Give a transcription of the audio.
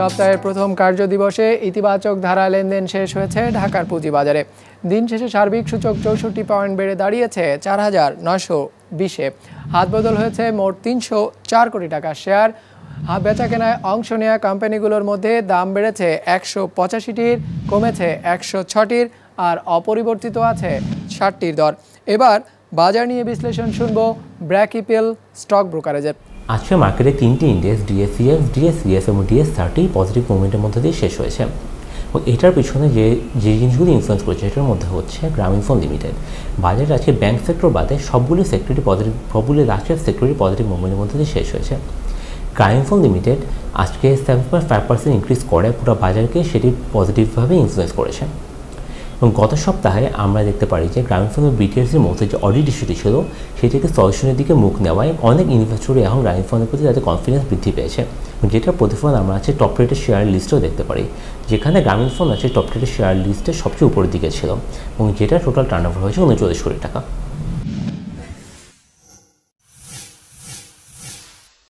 সপ্তাহের প্রথম কার্যদিবসে ইতিবাচক ধারা লেনদেন শেষ হয়েছে ঢাকার পুঁজিবাজারে দিন শেষে সার্বিক সূচক চৌষট্টি পয়েন্ট বেড়ে দাঁড়িয়েছে চার হাজার নশো বিশে হাতবদল হয়েছে মোট তিনশো চার কোটি টাকা শেয়ার বেচা কেনায় অংশ নেওয়া কোম্পানিগুলোর মধ্যে দাম বেড়েছে একশো পঁচাশিটির কমেছে একশো ছটির আর অপরিবর্তিত আছে ষাটটির দর এবার বাজার নিয়ে বিশ্লেষণ শুনব ব্র্যাকিপেল স্টক ব্রোকারেজের আজকে মার্কেটে তিনটি ইন্ডেক্স ডিএসিএস ডিএসিএস এবং ডিএস থার্টি পজিটিভ মুভমেন্টের মধ্যে দিয়ে শেষ হয়েছে এবং এটার পিছনে যে যে জিনিসগুলি ইনফ্লুয়েন্স করেছে এটার মধ্যে হচ্ছে গ্রামীণ ফোন লিমিটেড বাজারে আজকে ব্যাঙ্ক সেক্টর বাদে সবগুলি সেক্টরি পজিটিভ সবগুলি রাষ্ট্রের সেক্টরি পজিটিভ মুভমেন্টের মধ্যে দিয়ে শেষ হয়েছে ফোন লিমিটেড আজকে seven point five percent increase করে পুরো বাজারকে সেটি পজিটিভভাবে ইনফ্লুয়েন্স করেছে এবং গত সপ্তাহে আমরা দেখতে পারি যে গ্রামীণফোন ও বিটিএসির মধ্যে যে অডিট ইস্যুটি ছিল সেটিকে সলিউশনের দিকে মুখ নেওয়ায় অনেক ইনভেস্টরই এখন গ্রামীণফোনের প্রতি তাদের কনফিডেন্স বৃদ্ধি পেয়েছে যেটার প্রতিফলন আমরা আছে টপ রেটের শেয়ার লিস্টও দেখতে পারি যেখানে গ্রামীণফোন আছে টপ রেটের শেয়ার লিস্টে সবচেয়ে উপরের দিকে ছিল এবং যেটা টোটাল টার্ন ওভার হয়েছে উনচল্লিশ কোটি টাকা